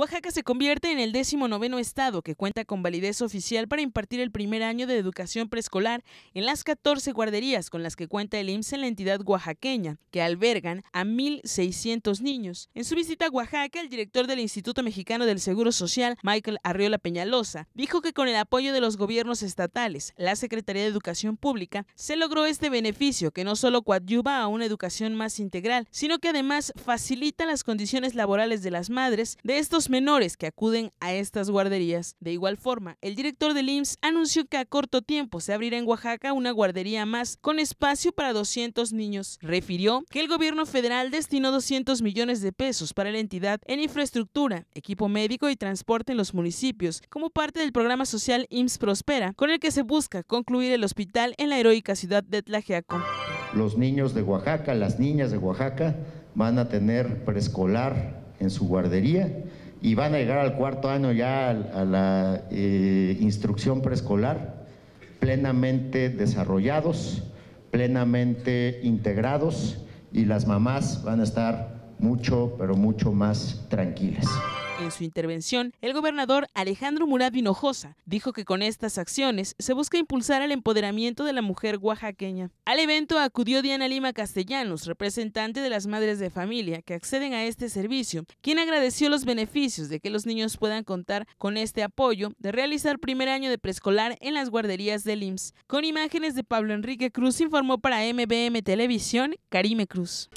Oaxaca se convierte en el décimo noveno estado que cuenta con validez oficial para impartir el primer año de educación preescolar en las 14 guarderías con las que cuenta el IMSS en la entidad oaxaqueña, que albergan a 1.600 niños. En su visita a Oaxaca, el director del Instituto Mexicano del Seguro Social, Michael Arriola Peñalosa, dijo que con el apoyo de los gobiernos estatales, la Secretaría de Educación Pública, se logró este beneficio que no solo coadyuva a una educación más integral, sino que además facilita las condiciones laborales de las madres de estos menores que acuden a estas guarderías. De igual forma, el director del IMSS anunció que a corto tiempo se abrirá en Oaxaca una guardería más con espacio para 200 niños. Refirió que el gobierno federal destinó 200 millones de pesos para la entidad en infraestructura, equipo médico y transporte en los municipios, como parte del programa social IMSS Prospera, con el que se busca concluir el hospital en la heroica ciudad de Tlajeaco. Los niños de Oaxaca, las niñas de Oaxaca, van a tener preescolar en su guardería y van a llegar al cuarto año ya a, la eh, instrucción preescolar, plenamente desarrollados, plenamente integrados y las mamás van a estar mucho, pero mucho más tranquilas. En su intervención, el gobernador Alejandro Murat Hinojosa dijo que con estas acciones se busca impulsar el empoderamiento de la mujer oaxaqueña. Al evento acudió Diana Lima Castellanos, representante de las madres de familia que acceden a este servicio, quien agradeció los beneficios de que los niños puedan contar con este apoyo de realizar primer año de preescolar en las guarderías del IMSS. Con imágenes de Pablo Enrique Cruz informó para MBM Televisión Karime Cruz.